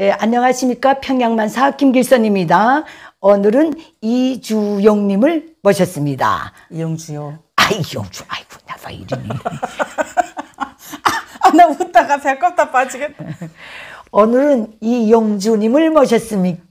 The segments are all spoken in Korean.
예, 안녕하십니까 평양만사 김길선입니다. 오늘은 이주용님을 모셨습니다. 이용주요. 아 이용주 아이고 나가 이름이. 아, 나 웃다가 배꼽 다 빠지겠다. 오늘은 이용주님을 모셨습니다.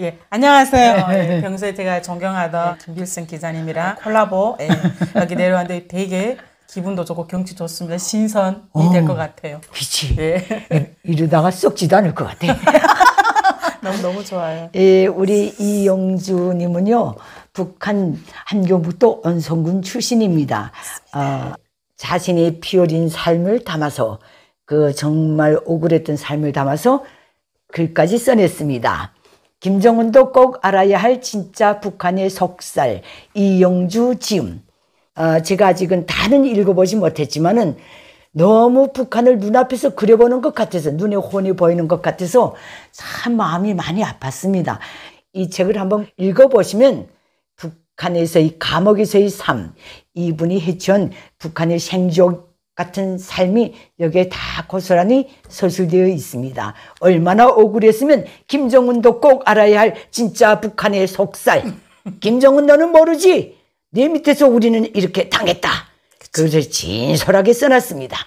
예, 안녕하세요. 예, 평소에 제가 존경하던 네, 김길선 기자님이랑 콜라보 예, 여기 내려왔는데 되게 기분도 좋고 경치 좋습니다. 신선이 어. 될것 같아요. 그치. 예. 예. 이러다가 썩지도 않을 것 같아. 너무 너무 좋아요. 예, 우리 이영주님은요 북한 한교부도 언성군 출신입니다. 어, 자신의 피어린 삶을 담아서 그 정말 억울했던 삶을 담아서 글까지 써냈습니다. 김정은도 꼭 알아야 할 진짜 북한의 속살 이영주 지음 어, 제가 아직은 다는 읽어보지 못했지만은 너무 북한을 눈앞에서 그려보는 것 같아서 눈에 혼이 보이는 것 같아서 참 마음이 많이 아팠습니다. 이 책을 한번 읽어보시면 북한에서의 감옥에서의 삶, 이분이 해치운 북한의 생존 같은 삶이 여기에 다 고스란히 서술되어 있습니다. 얼마나 억울했으면 김정은도 꼭 알아야 할 진짜 북한의 속살. 김정은 너는 모르지? 네 밑에서 우리는 이렇게 당했다. 그것을 진솔하게 써놨습니다.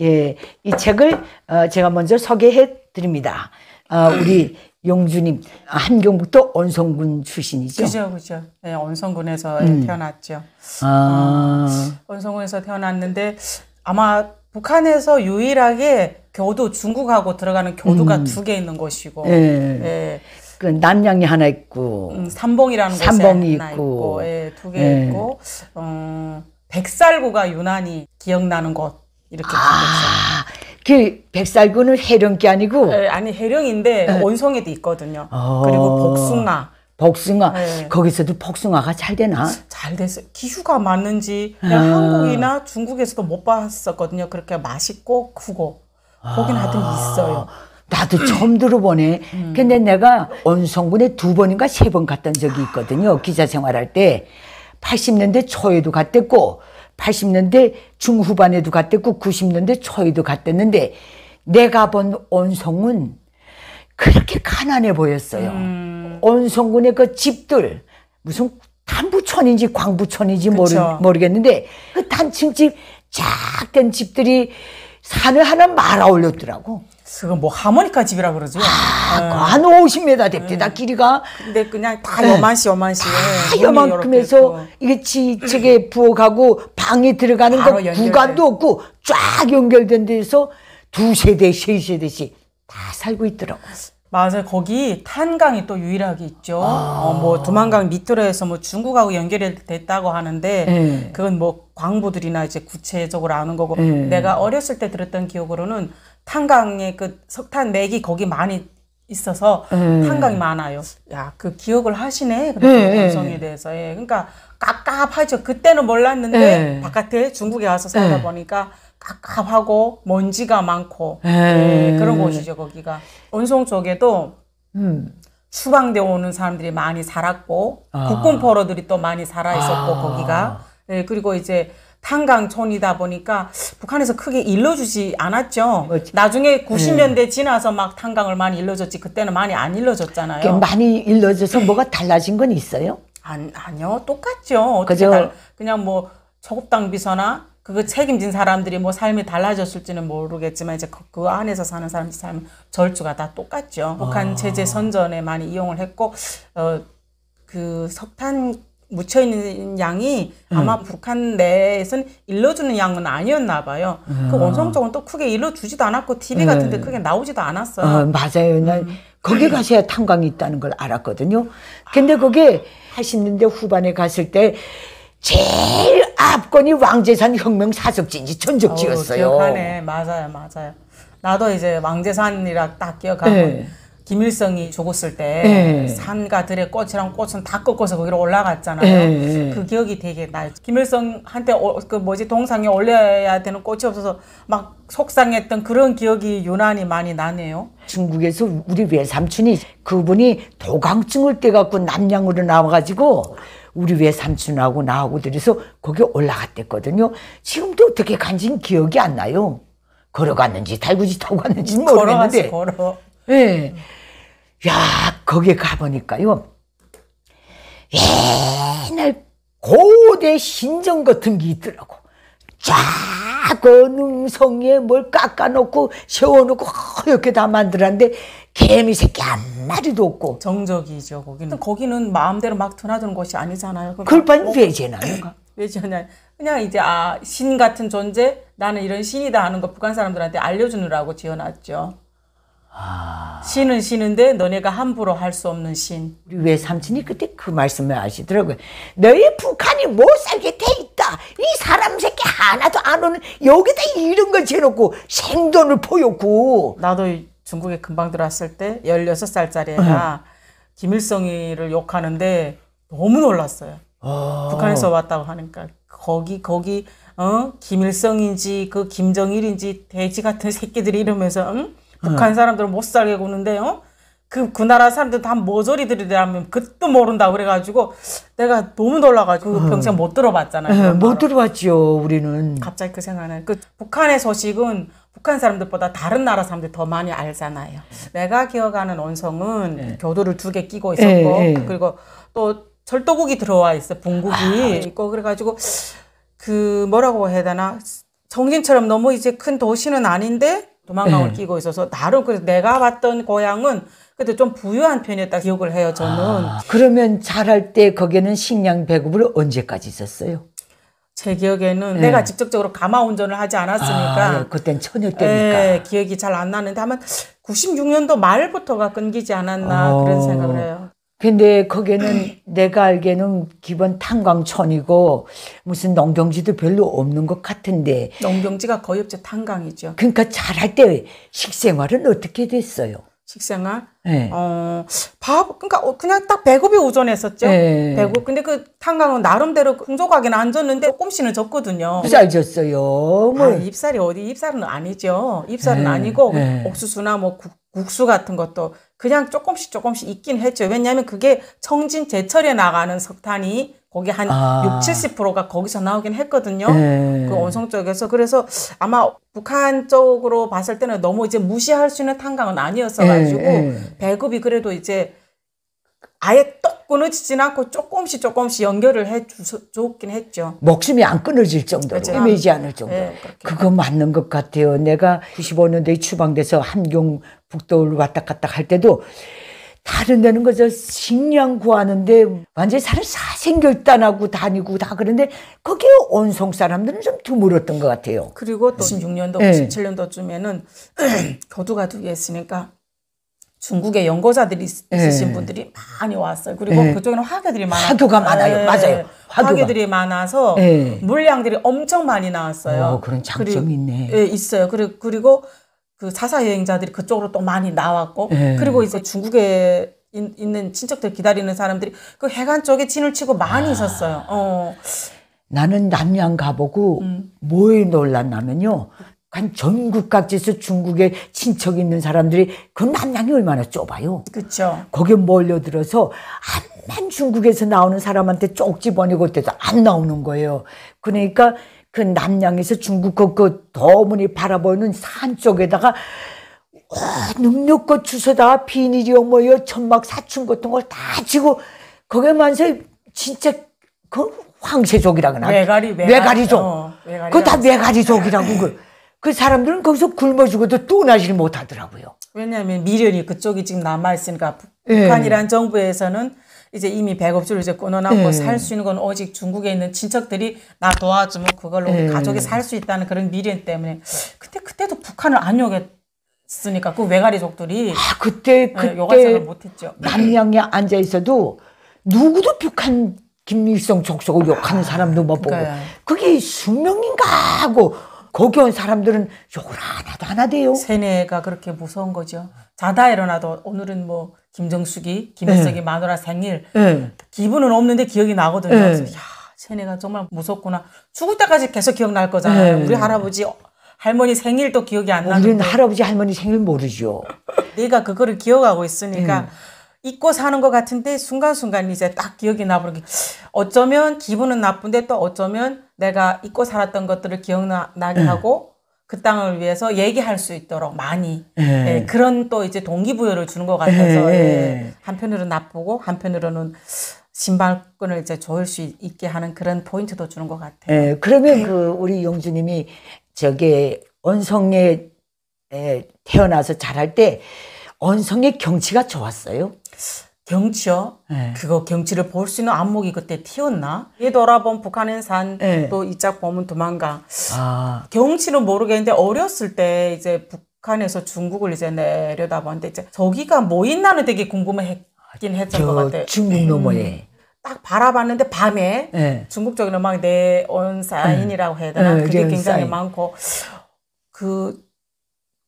예, 이 책을 어, 제가 먼저 소개해 드립니다. 어, 우리 용주님 함경북도 언성군 출신이죠. 그죠, 그죠. 네, 언성군에서 음. 태어났죠. 아. 어, 언성군에서 태어났는데 아마 북한에서 유일하게 교도 중국하고 들어가는 교도가 음. 두개 있는 곳이고. 예. 예. 그 남양이 하나 있고 음, 삼봉이라는 삼봉이 있고, 있고 예, 두개 예. 있고 어, 백살구가 유난히 기억나는 곳 이렇게 아, 그 백살구는 해령기 아니고 예, 아니 해령인데 원성에도 예. 있거든요. 어. 그리고 복숭아 복숭아 네. 거기서도 복숭아가 잘 되나? 잘 됐어요. 기후가 맞는지 그냥 아. 한국이나 중국에서도 못 봤었거든요. 그렇게 맛있고 크고 거긴 아. 하여튼 있어요. 아. 나도 처음 들어보네. 음. 근데 내가 원성군에 두 번인가 세 번 갔던 적이 있거든요. 기자 생활할 때. 80년대 초에도 갔댔고, 80년대 중후반에도 갔댔고, 90년대 초에도 갔댔는데, 내가 본 온성은 그렇게 가난해 보였어요. 음. 온성군의 그 집들, 무슨 단부촌인지 광부촌인지 모르, 모르겠는데, 그 단층집, 작된 집들이 산을 하나 말아 올렸더라고. 그거 뭐 하모니카 집이라 그러죠. 아, 예. 한 50m 됩니다 네. 길이가. 근데 그냥 다 요만시 네. 요만시. 다 요만큼에서 이게 지쪽에 음. 부엌하고 방이 들어가는 거 구간도 없고 쫙 연결된 데서 두 세대 세 세대씩 다 살고 있더라고요. 맞아요. 거기 탄강이 또 유일하게 있죠. 아. 어, 뭐두만강 밑으로 해서 뭐 중국하고 연결됐다고 이 하는데 네. 그건 뭐 광부들이나 이제 구체적으로 아는 거고 네. 내가 어렸을 때 들었던 기억으로는 탄강에 그 석탄 맥이 거기 많이 있어서 네. 탄강이 많아요. 야, 그 기억을 하시네. 예, 그 감성에 예. 대해서. 예. 그러니까 깝깝하죠. 그때는 몰랐는데 네. 바깥에 중국에 와서 살다 보니까 깝깝하고 먼지가 많고 예, 그런 곳이죠. 거기가 온송 쪽에도 음. 추방되어 오는 사람들이 많이 살았고 아. 국군 포로들이 또 많이 살아 있었고 아. 거기가 예, 그리고 이제 탄광촌이다 보니까 북한에서 크게 일러주지 않았죠. 뭐, 나중에 90년대 음. 지나서 막 탄광을 많이 일러줬지 그때는 많이 안 일러줬잖아요. 많이 일러줘서 뭐가 달라진 건 있어요? 안, 아니요. 똑같죠. 그죠. 달, 그냥 뭐 초급당 비서나 그거 책임진 사람들이 뭐 삶이 달라졌을지는 모르겠지만 이제 그, 그 안에서 사는 사람들 삶 절주가 다 똑같죠. 북한 아. 체제 선전에 많이 이용을 했고 어그 석탄 묻혀 있는 양이 음. 아마 음. 북한 내에서는 일러주는 양은 아니었나 봐요. 음. 그 아. 원성 쪽은 또 크게 일러주지도 않았고 TV 네. 같은데 크게 나오지도 않았어요. 어, 맞아요. 난 음. 거기 음. 가셔야 탄광이 있다는 걸 알았거든요. 근데 거기 80년대 후반에 갔을 때 제일 앞권이 왕재산 혁명 사석지인지 천적지였어요. 기억하네. 맞아요, 맞아요. 나도 이제 왕재산이라 딱 기억하고. 네. 김일성이 죽었을 때 네. 예. 산과 들의 꽃이랑 꽃은 다 꺾어서 거기로 올라갔잖아요. 네. 그 기억이 되게 나요. 김일성한테 어, 그 뭐지 동상에 올려야 되는 꽃이 없어서 막 속상했던 그런 기억이 유난히 많이 나네요. 중국에서 우리 외삼촌이 그분이 도강증을 떼갖고 남양으로 나와가지고 우리 외삼촌하고 나하고 들이서 거기 올라갔댔거든요. 지금도 어떻게 간지는 기억이 안 나요. 걸어갔는지 달구지 타고 갔는지 모르겠는데 걸어갔어 걸어. 예. 야, 거기에 가보니까요. 옛날 고대 신전 같은 게 있더라고. 작은 음성에 뭘 깎아놓고 세워놓고 이렇게 다 만들었는데 개미 새끼 한 마리도 없고. 정적이죠, 거기는. 거기는 마음대로 막 드나드는 것이 아니잖아요. 그러니까 왜제나 뭐 왜제냐 그러니까 그냥 이제 아, 신 같은 존재? 나는 이런 신이다 하는 거 북한 사람들한테 알려주느라고 지어놨죠. 신은 신인데 너네가 함부로 할 수 없는 신. 우리 외삼촌이 그때 그 말씀을 하시더라고요. 너희 북한이 못 살게 돼 있다. 이 사람 새끼 하나도 안 오는 여기다 이런 걸 재놓고 생돈을 보였고. 나도 중국에 금방 들어왔을 때 16살짜리 애가 어. 김일성이를 욕하는데 너무 놀랐어요. 어. 북한에서 왔다고 하니까 거기 거기 어 김일성인지 그 김정일인지 돼지 같은 새끼들이 이러면서 응? 북한 네. 사람들은 못 살게 구는데 어? 그, 그 나라 사람들 다 모조리들이라면 그것도 모른다 그래가지고 내가 너무 놀라가지고 그 어. 평생 못 들어봤잖아요. 네, 못 들어봤지요, 우리는. 갑자기 그생각을그 북한의 소식은 북한 사람들보다 다른 나라 사람들 더 많이 알잖아요. 내가 기억하는 원성은 네. 교도를 두 개 끼고 있었고 네, 네. 그리고 또 절도국이 들어와 있어 붕국이 아. 그렇죠. 있고 그래가지고 그 뭐라고 해야 되나 정신처럼 너무 이제 큰 도시는 아닌데 도망가고 네. 예. 끼고 있어서 나름 그 내가 봤던 고향은 그때 좀 부유한 편이었다 기억을 해요 저는. 아, 그러면 자랄 때 거기는 식량 배급을 언제까지 있었어요? 제 기억에는 네. 내가 직접적으로 가마 운전을 하지 않았으니까 아, 예. 그땐 처녀 때니까 예, 기억이 잘 안 나는데 아마 96년도 말부터가 끊기지 않았나 어, 그런 생각을 해요. 근데 거기는 내가 알기에는 기본 탄광촌이고 무슨 농경지도 별로 없는 것 같은데. 농경지가 거의 없죠. 탄광이죠. 그러니까 잘할 때 식생활은 어떻게 됐어요? 식생활? 네. 어, 밥, 그러니까 어, 그냥 딱 배급이 우선했었죠. 네. 예. 배급. 근데 그 탄광은 나름대로 풍족하게는 안 줬는데 꼼금는은 줬거든요. 입살 줬어요. 뭐. 아, 입살이 어디, 입살은 아니죠. 입살은 네. 예. 아니고 옥수수나 뭐 국, 국수 같은 것도 그냥 조금씩 조금씩 있긴 했죠. 왜냐하면 그게 청진 제철에 나가는 석탄이 거기 한 아. 60, 70%가 거기서 나오긴 했거든요. 네. 그 원성 쪽에서. 그래서 아마 북한 쪽으로 봤을 때는 너무 이제 무시할 수 있는 탄광은 아니었어가지고 네. 배급이 그래도 이제 아예 떡 끊어지진 않고 조금씩 조금씩 연결을 해주긴 했죠. 목숨이 안 끊어질 정도로 그렇죠. 헤매지 않을 예, 정도로. 네, 그거 맞는 것 같아요. 내가 95년도에 추방돼서 함경 북도를 왔다 갔다 할 때도 다른 데는 그저 식량 구하는데 완전히 사람 사생결단하고 다니고 다 그런데 거기 온송 사람들은 좀 드물었던 것 같아요. 그리고 또 16년도, 네. 17년도쯤에는 거두가두기 했으니까 중국의 연고자들이 예. 있으신 네. 분들이 많이 왔어요. 그리고 네. 그쪽에는 화교들이 예. 많아요. 화교가 많아요. 네. 맞아요. 화교가. 들이 많아서 물량들이 엄청 많이 나왔어요. 어, 그런 장점이 그리고, 있네. 예, 있어요. 그리고, 그리고 그 자사 여행자들이 그쪽으로 또 많이 나왔고 그리고 이제 중국에 인, 있는 친척들 기다리는 사람들이 그 해관 쪽에 진을 치고 많이 아. 있었어요. 어. 나는 남양 가보고 음. 뭐 놀랐냐면요. 전국 각지에서 중국에 친척 있는 사람들이 그남양이 얼마나 좁아요. 그렇죠. 거기에 몰려들어서 한만 중국에서 나오는 사람한테 쪽지 보내고 때도 안 나오는 거예요. 그러니까 그 남양에서 중국 그, 그 더문이 바라보는 산 쪽에다가 와, 어, 능력껏 그 주워다 비닐이요 뭐요 천막 사춘 같은 걸 다 지고 거기만서 진짜 그 황새족이라거나 외가리 외가리, 족 어, 그다 외가리족이라고 그그 사람들은 거기서 굶어 죽어도 떠나질 못하더라고요. 왜냐하면 미련이 그쪽이 지금 남아 있으니까 예. 북한이란 예. 정부에서는 이제 이미 백업주를 이제 끊어놨고 예. 살수 있는 건 오직 중국에 있는 친척들이 나 도와주면 그걸로 우리 예. 가족이 살 수 있다는 그런 미련 때문에 그때 그때도 북한을 안 욕했으니까 그 외가리족들이 아 그때 예, 그때 요가생을 못했죠. 남양에 앉아 있어도 누구도 북한 김일성 족속을 욕하는 사람도 못 보고 그게 숙명인가 하고 거기 온 사람들은 욕을 하나도 안 하대요. 세뇌가 그렇게 무서운 거죠. 자다 일어나도 오늘은 뭐 김정숙이 김일석이 네. 마누라 생일 네. 기분은 없는데 기억이 나거든요. 네. 그래서 야 세뇌가 정말 무섭구나. 죽을 때까지 계속 기억날 거잖아요. 네. 우리 할아버지 할머니 생일도 기억이 안 나는데 우리는 할아버지 할머니 생일 모르죠. 네가 그거를 기억하고 있으니까 네. 잊고 사는 것 같은데 순간순간 이제 딱 기억이 나버리게 어쩌면 기분은 나쁜데 또 어쩌면 내가 잊고 살았던 것들을 기억나게 예. 하고 그 땅을 위해서 얘기할 수 있도록 많이 예, 예 그런 또 이제 동기부여를 주는 것 같아서 예, 예. 한편으로는 나쁘고 한편으로는 신발끈을 이제 조을 수 있게 하는 그런 포인트도 주는 것 같아요. 예, 그러면 네. 그 우리 용주님이 저게 언성에 태어나서 자랄 때 언성의 경치가 좋았어요. 경치요. 네. 그거 경치를 볼 수 있는 안목이 그때 튀었나? 이돌아본북한의산 네. 또 이짝 보면 도망가. 아. 경치는 모르겠는데 어렸을 때 이제 북한에서 중국을 이제 내려다봤는데 이제 저기가 뭐 있나는 되게 궁금했긴 했던 것 같아요. 중국 너머에. 음. 딱 바라봤는데 밤에 네. 중국적인 음악 내온 사인이라고 네. 해야 되나? 네, 그게 굉장히 사인. 많고 그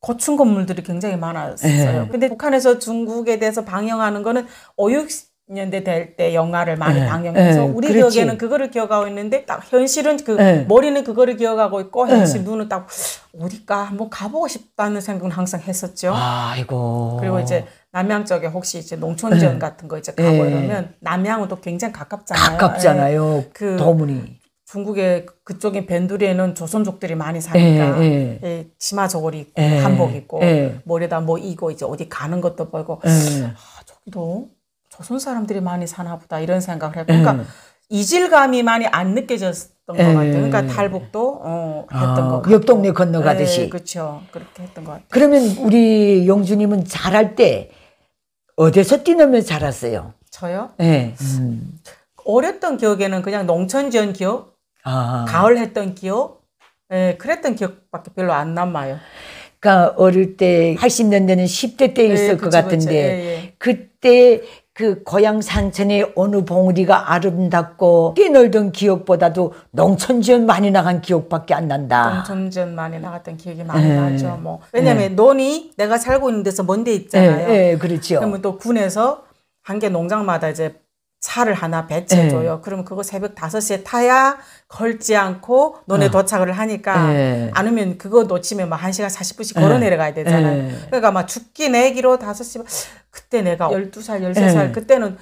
고층 건물들이 굉장히 많았어요. 네. 근데 북한에서 중국에 대해서 방영하는 거는 5, 60년대 될 때 영화를 많이 네. 방영해서 네. 우리 그렇지. 기억에는 그거를 기억하고 있는데 딱 현실은 그 네. 머리는 그거를 기억하고 있고 네. 현실 눈은 딱우리까 한번 가보고 싶다는 생각은 항상 했었죠. 아이고. 그리고 이제 남양 쪽에 혹시 이제 농촌 지역 같은 거 이제 가고 이러면 남양은 또 굉장히 가깝잖아요. 가깝잖아요. 그 더문이. 중국의 그쪽인 벤두리에는 조선족들이 많이 사니까 예, 예. 예 치마 저고리 입고 예, 한복 입고 예. 머리에다 뭐 이거 이제 어디 가는 것도 보고 예. 아, 저기도 조선 사람들이 많이 사나 보다 이런 생각을 해요. 그러니까 이질감이 많이 안 느껴졌던 것 같아요. 그러니까 탈북도 어, 했던 아, 것 같고. 옆 동네 건너가듯이. 그렇죠. 그렇게 했던 것 같아요. 그러면 우리 영주님은 자랄 때 어디서 뛰놀며 자랐어요? 저요? 네. 음. 어렸던 기억에는 그냥 농촌 지원 기억 아. 가을 했던 기억, 예, 그랬던 기억밖에 별로 안 남아요. 그러니까 어릴 때 80년대는 10대 때였을 예, 것 그치, 같은데 그치, 예, 예. 그때 그 고향 산천의 어느 봉우리가 아름답고 뛰놀던 기억보다도 농촌지원 많이 나간 기억밖에 안 난다. 농촌지원 많이 나갔던 기억이 많이 에. 예. 나죠. 뭐 왜냐하면 에. 논이 내가 살고 있는 데서 먼데 있잖아요. 에, 그렇죠. 그러면 또 군에서 한 개 농장마다 이제 차를 하나 배치해줘요. 네. 그러면 그거 새벽 5시에 타야 걸지 않고 논에 어. 도착을 하니까 네. 예. 않으면 그거 놓치면 막 1시간 40분씩 걸어 예. 내려가야 되잖아요. 그러니까 막 죽기 내기로 5시 그때 내가 12살, 13살 그때는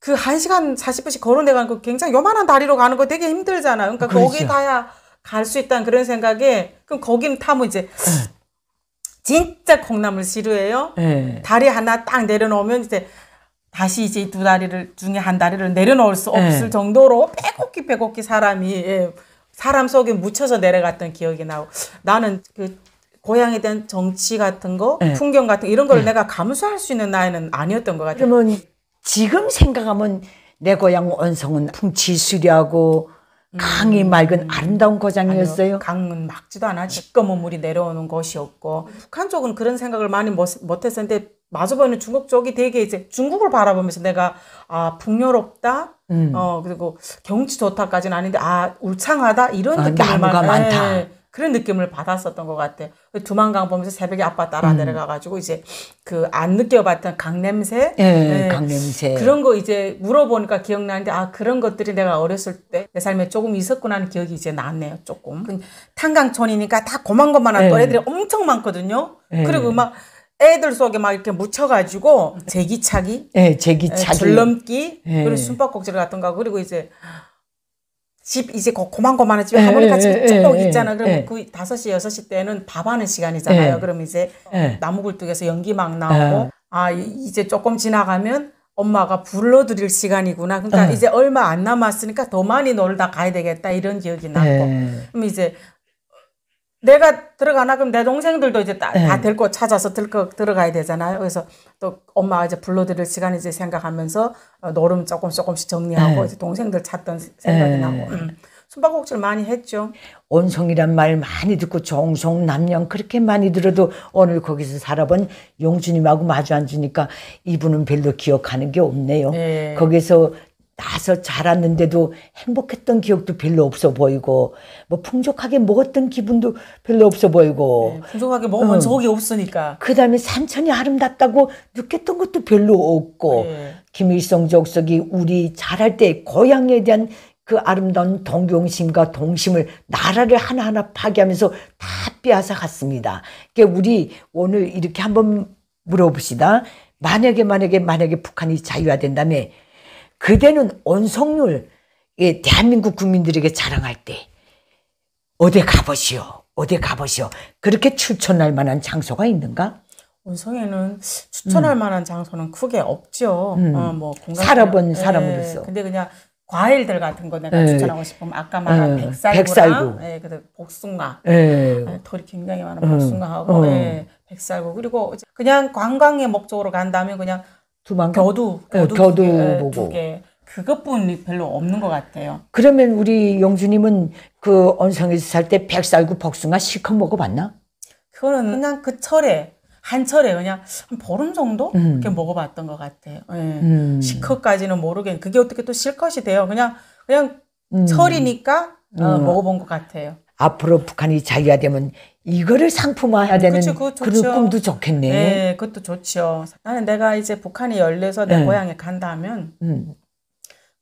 그 1시간 40분씩 걸어 내가는 거 굉장히 요만한 다리로 가는 거 되게 힘들잖아요. 그러니까 그렇죠. 거기 가야 갈 수 있다는 그런 생각에 그럼 거기는 타면 이제 진짜 콩나물 시루예요. 다리 하나 딱 내려놓으면 이제 다시 이제 두 다리를 중에 한 다리를 내려놓을 수 없을 네. 정도로 빼곡히 빼곡히 사람이 예, 사람 속에 묻혀서 내려갔던 기억이 나고 나는 그 고향에 대한 정치 같은 거, 네. 풍경 같은 거, 이런 걸 네. 내가 감수할 수 있는 나이는 아니었던 것 같아요. 그러면 지금 생각하면 내 고향 원성은 풍치 수려하고 음. 강이 맑은 음. 아름다운 고장이었어요. 아니요, 강은 막지도 않아. 시꺼먼 물이 내려오는 곳이었고 북한 쪽은 그런 생각을 많이 못, 못했었는데 마주보는 중국 쪽이 되게 이제 중국을 바라보면서 내가 아풍요롭다 음. 어 그리고 경치 좋다까지는 아닌데 아 울창하다 이런 어, 느낌을 나무가 말, 예, 많다 네, 그런 느낌을 받았었던 것 같아. 그 두만강 보면서 새벽에 아빠 따라 음. 내려가가지고 이제 그 안 느껴봤던 강 냄새, 예, 네, 예. 강 냄새 그런 거 이제 물어보니까 기억나는데 아 그런 것들이 내가 어렸을 때 내 삶에 조금 있었구나 하는 기억이 이제 나네요 조금. 그 음. 탄강촌이니까 다 고만고만한 예. 또래들이 엄청 많거든요. 예. 그리고 막 애들 속에 막 이렇게 묻혀가지고 네. 제기차기, 네, 제기차기, 네, 줄넘기, 네. 그리고 숨바꼭질 같은 거 그리고 이제 집 이제 고만고만한 집에 하모니카 집이 쭉 있잖아. 그럼 네. 그 다섯 시 여섯 시 때는 밥하는 시간이잖아요. 그럼 이제 나무 굴뚝에서 연기 막 나오고 아 이제 조금 지나가면 엄마가 불러드릴 시간이구나. 그러니까 네. 이제 얼마 안 남았으니까 더 많이 놀다 가야 되겠다 이런 기억이 났고. 네. 그럼 이제 내가 들어가나 그럼 내 동생들도 이제 다, 네. 다 들고 찾아서 들고 들어가야 되잖아요. 그래서 또 엄마가 이제 불러드릴 시간 이제 생각하면서 어, 노름 조금 조금씩 정리하고 네. 이제 동생들 찾던 생각이 네. 나고 음. 숨바꼭질 많이 했죠. 온성이란 말 많이 듣고 정성 남녀 그렇게 많이 들어도 오늘 거기서 살아본 용준님하고 마주 앉으니까 이분은 별로 기억하는 게 없네요. 네. 거기서 나서 자랐는데도 행복했던 기억도 별로 없어 보이고 뭐 풍족하게 먹었던 기분도 별로 없어 보이고 네, 풍족하게 먹으면 응. 저기 없으니까 그다음에 산천이 아름답다고 느꼈던 것도 별로 없고 네. 김일성 족속이 우리 자랄 때 고향에 대한 그 아름다운 동경심과 동심을 나라를 하나하나 파괴하면서 다 빼앗아 갔습니다. 그러니까 우리 오늘 이렇게 한번 물어봅시다. 만약에 만약에 만약에 북한이 자유화된다면 그대는 온성률 예, 대한민국 국민들에게 자랑할 때 어디 가보시오 어디 가보시오 그렇게 추천할 만한 장소가 있는가? 온성에는 추천할 음. 만한 장소는 크게 없죠. 음. 어, 뭐 살아본 사람으로서. 예, 근데 그냥 과일들 같은 거 내가 예. 추천하고 싶으면 아까 말한 예. 백살구랑 예, 그다음 복숭아, 예. 돌이 예, 굉장히 많은 음. 복숭아하고 어. 예, 백살구 그리고 그냥 관광의 목적으로 간다면 그냥 두만 겨두, 겨두, 겨두 두 네, 네, 보고. 두 개. 그것뿐이 별로 없는 것 같아요. 그러면 우리 용주님은 그 언성에서 살 때 백살구 복숭아 실컷 먹어봤나? 그거는 그냥 그 철에 한 철에 그냥 한 보름 정도 음. 이렇게 먹어봤던 것 같아요. 예. 음. 실컷까지는 모르겠는데 그게 어떻게 또 실컷이 돼요? 그냥 그냥 음. 철이니까 어, 음. 먹어본 것 같아요. 앞으로 북한이 자기가 되면 이거를 상품화해야 되는 그쵸, 그런 꿈도 좋겠네. 네, 그것도 좋죠. 나는 내가 이제 북한이 열려서 내 네. 고향에 간다면 음.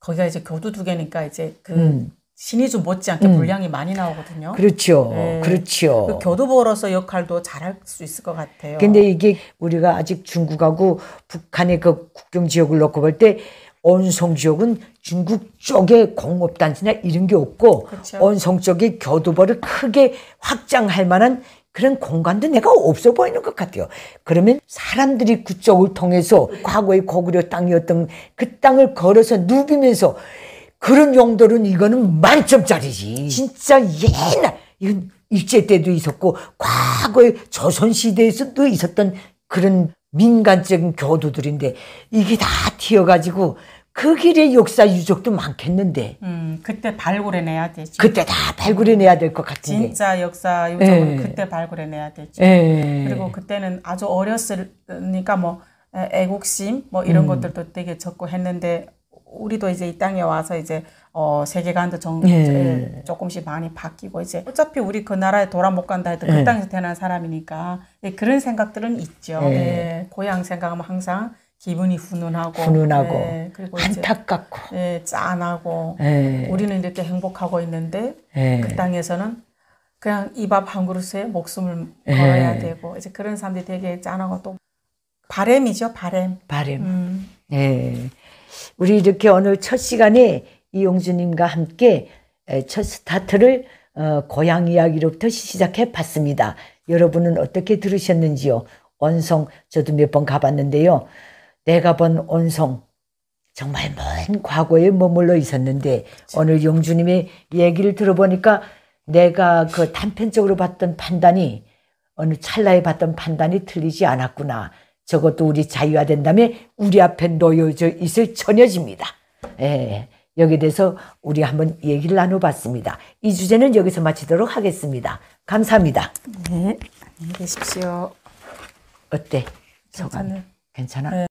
거기가 이제 교도 두 개니까 이제 그 음. 신의주 못지않게 음. 분량이 많이 나오거든요. 그렇죠, 네. 그렇죠. 그 교도보로서 역할도 잘 할 수 있을 것 같아요. 근데 이게 우리가 아직 중국하고 북한의 그 국경 지역을 놓고 볼때 온성 지역은 중국 쪽에 공업단지나 이런 게 없고 그렇죠. 언성 쪽의 교두보를 크게 확장할 만한 그런 공간도 내가 없어 보이는 것 같아요. 그러면 사람들이 그쪽을 통해서 과거의 고구려 땅이었던 그 땅을 걸어서 누비면서 그런 용도는 이거는 만점짜리지. 진짜 옛날 이건 일제 때도 있었고 과거의 조선 시대에서도 있었던 그런 민간적인 교도들인데 이게 다 튀어가지고 그 길의 역사 유적도 많겠는데. 음, 그때 발굴해내야 되지. 그때 다 발굴해내야 될 것 같은데. 진짜 역사 유적은 예. 그때 발굴해내야 되지. 예. 그리고 그때는 아주 어렸으니까 뭐 애국심 뭐 이런 음. 것들도 되게 적고 했는데 우리도 이제 이 땅에 와서 이제 어 세계관도 정 예. 예 조금씩 많이 바뀌고 이제 어차피 우리 그 나라에 돌아 못 간다 해도 그 예. 땅에서 태어난 사람이니까 예, 그런 생각들은 있죠. 고향 생각하면 항상 기분이 훈훈하고, 훈훈하고 네, 그리고 안타깝고, 네, 짠하고, 예. 우리는 이렇게 행복하고 있는데 네. 그 땅에서는 그냥 이 밥 한 그릇에 목숨을 네. 걸어야 되고 이제 그런 사람들이 되게 짠하고 또 바램이죠 바램. 바램. 음. 네. 우리 이렇게 오늘 첫 시간에 이용주님과 함께 첫 스타트를 어, 고향 이야기로부터 시작해 봤습니다. 여러분은 어떻게 들으셨는지요? 원성 저도 몇 번 가봤는데요. 내가 본 온송 정말 먼 과거에 머물러 있었는데 그치. 오늘 용주님의 얘기를 들어보니까 내가 그 단편적으로 봤던 판단이 어느 찰나에 봤던 판단이 틀리지 않았구나. 저것도 우리 자유화된 다음에 우리 앞에 놓여져 있을 처녀집니다. 예. 여기에 대해서 우리 한번 얘기를 나눠봤습니다. 이 주제는 여기서 마치도록 하겠습니다. 감사합니다. 네. 안녕히 계십시오. 어때? 소감? 괜찮아? 네.